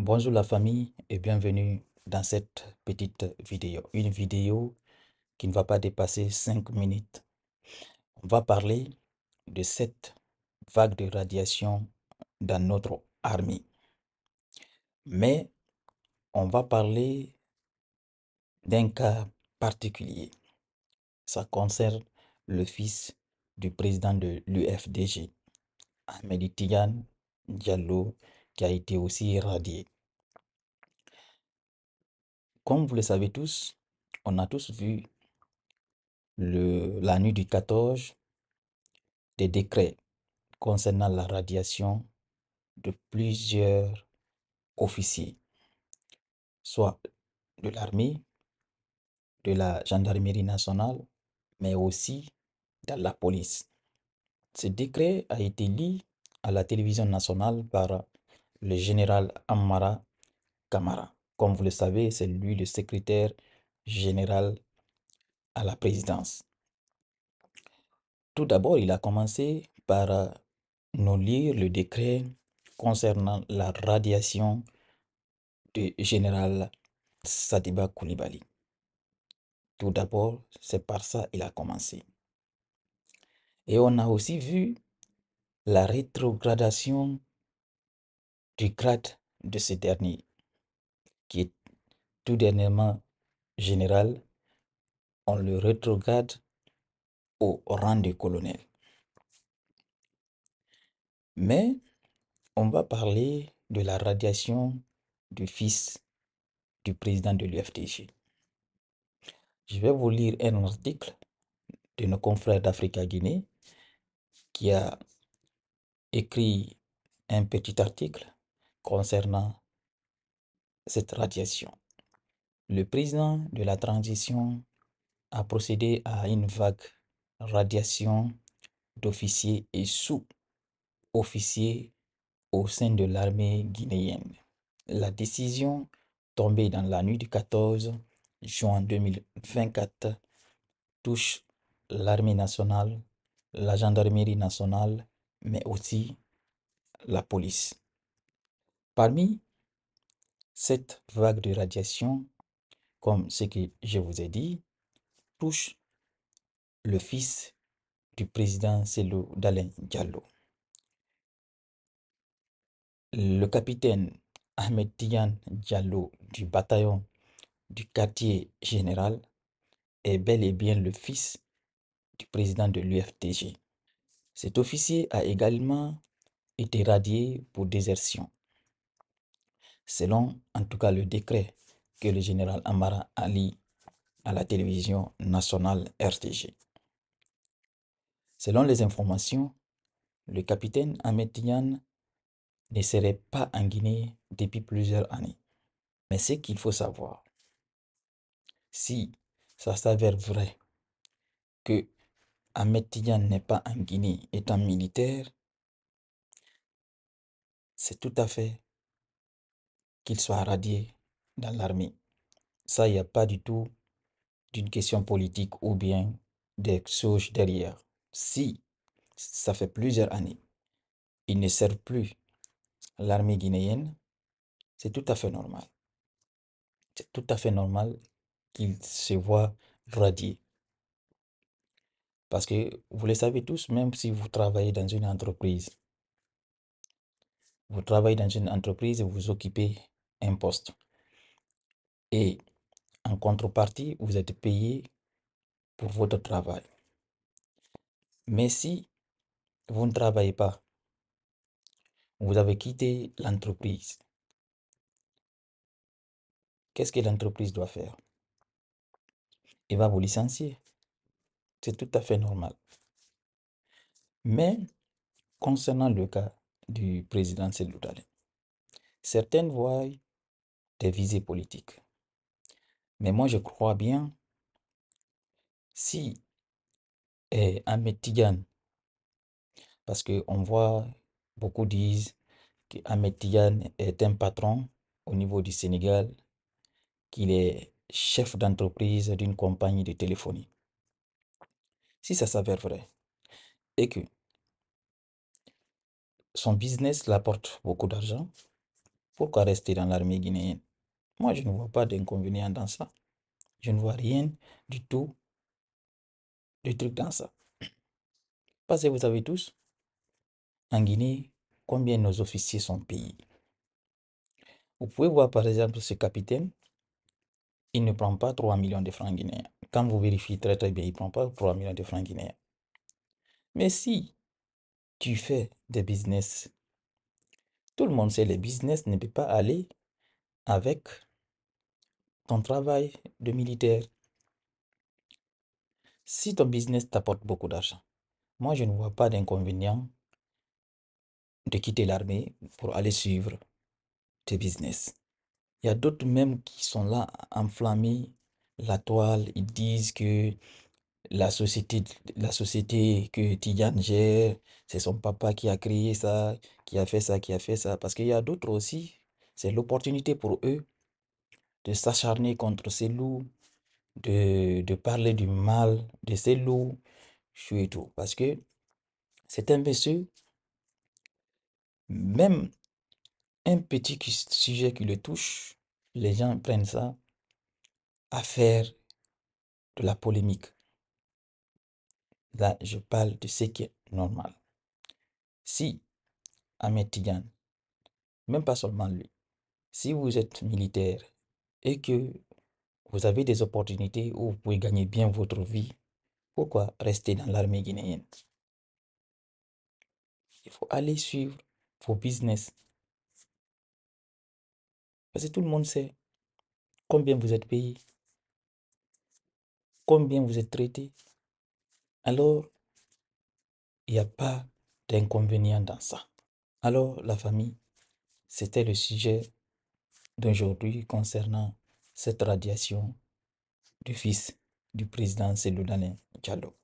Bonjour la famille et bienvenue dans cette petite vidéo. Une vidéo qui ne va pas dépasser 5 minutes. On va parler de cette vague de radiation dans notre armée. Mais on va parler d'un cas particulier. Ça concerne le fils du président de l'UFDG, Ahmed Diallo a été aussi irradié. Comme vous le savez tous, on a tous vu le, la nuit du 14 des décrets concernant la radiation de plusieurs officiers, soit de l'armée, de la gendarmerie nationale, mais aussi de la police. Ce décret a été lu à la télévision nationale par le général Amara Kamara. Comme vous le savez, c'est lui le secrétaire général à la présidence. Tout d'abord, il a commencé par euh, nous lire le décret concernant la radiation du général Sadiba Koulibaly. Tout d'abord, c'est par ça qu'il a commencé. Et on a aussi vu la rétrogradation du de ce dernier, qui est tout dernièrement général, on le rétrograde au rang de colonel. Mais on va parler de la radiation du fils du président de l'UFTG. Je vais vous lire un article de nos confrères d'Africa Guinée qui a écrit un petit article concernant cette radiation. Le président de la transition a procédé à une vague radiation d'officiers et sous-officiers au sein de l'armée guinéenne. La décision tombée dans la nuit du 14 juin 2024 touche l'armée nationale, la gendarmerie nationale, mais aussi la police. Parmi cette vague de radiation, comme ce que je vous ai dit, touche le fils du président Selou d'alin Diallo. Le capitaine Ahmed Diallo du bataillon du quartier général est bel et bien le fils du président de l'UFTG. Cet officier a également été radié pour désertion selon en tout cas le décret que le général Amara a Ali à la télévision nationale RTG. Selon les informations, le capitaine Ahmed Diyan ne serait pas en Guinée depuis plusieurs années. Mais ce qu'il faut savoir, si ça s'avère vrai que Ahmed n'est pas en Guinée étant militaire, c'est tout à fait qu'il soit radié dans l'armée. Ça, il n'y a pas du tout d'une question politique ou bien des derrière. Si ça fait plusieurs années, ils ne servent plus l'armée guinéenne, c'est tout à fait normal. C'est tout à fait normal qu'ils se voient radié Parce que vous le savez tous, même si vous travaillez dans une entreprise, vous travaillez dans une entreprise et vous occupez un poste. Et en contrepartie, vous êtes payé pour votre travail. Mais si vous ne travaillez pas, vous avez quitté l'entreprise, qu'est-ce que l'entreprise doit faire Elle va vous licencier. C'est tout à fait normal. Mais concernant le cas du président Seloudalé, certaines voient des visées politiques. Mais moi, je crois bien, si Ahmed parce parce qu'on voit, beaucoup disent qu'Ahmed Tigan est un patron au niveau du Sénégal, qu'il est chef d'entreprise d'une compagnie de téléphonie. Si ça s'avère vrai, et que son business l'apporte beaucoup d'argent, pourquoi rester dans l'armée guinéenne moi, je ne vois pas d'inconvénient dans ça. Je ne vois rien du tout de truc dans ça. Parce que vous savez tous, en Guinée, combien nos officiers sont payés. Vous pouvez voir par exemple ce capitaine, il ne prend pas 3 millions de francs guinéens. Quand vous vérifiez très très bien, il ne prend pas 3 millions de francs guinéens. Mais si tu fais des business, tout le monde sait, les business ne peut pas aller avec ton travail de militaire, si ton business t'apporte beaucoup d'argent, moi je ne vois pas d'inconvénient de quitter l'armée pour aller suivre tes business. Il y a d'autres même qui sont là enflammés la toile, ils disent que la société, la société que Tidiane gère, c'est son papa qui a créé ça, qui a fait ça, qui a fait ça. Parce qu'il y a d'autres aussi, c'est l'opportunité pour eux de s'acharner contre ces loups, de, parler du mal de ces loups, et tout. Parce que c'est un monsieur, même un petit sujet qui le touche, les gens prennent ça à faire de la polémique. Là, je parle de ce qui est normal. Si Ahmed Tigan, même pas seulement lui, si vous êtes militaire, et que vous avez des opportunités où vous pouvez gagner bien votre vie, pourquoi rester dans l'armée guinéenne Il faut aller suivre vos business. Parce que tout le monde sait combien vous êtes payé, combien vous êtes traité. Alors, il n'y a pas d'inconvénient dans ça. Alors, la famille, c'était le sujet d'aujourd'hui concernant cette radiation du fils du président Seloudane Diallo.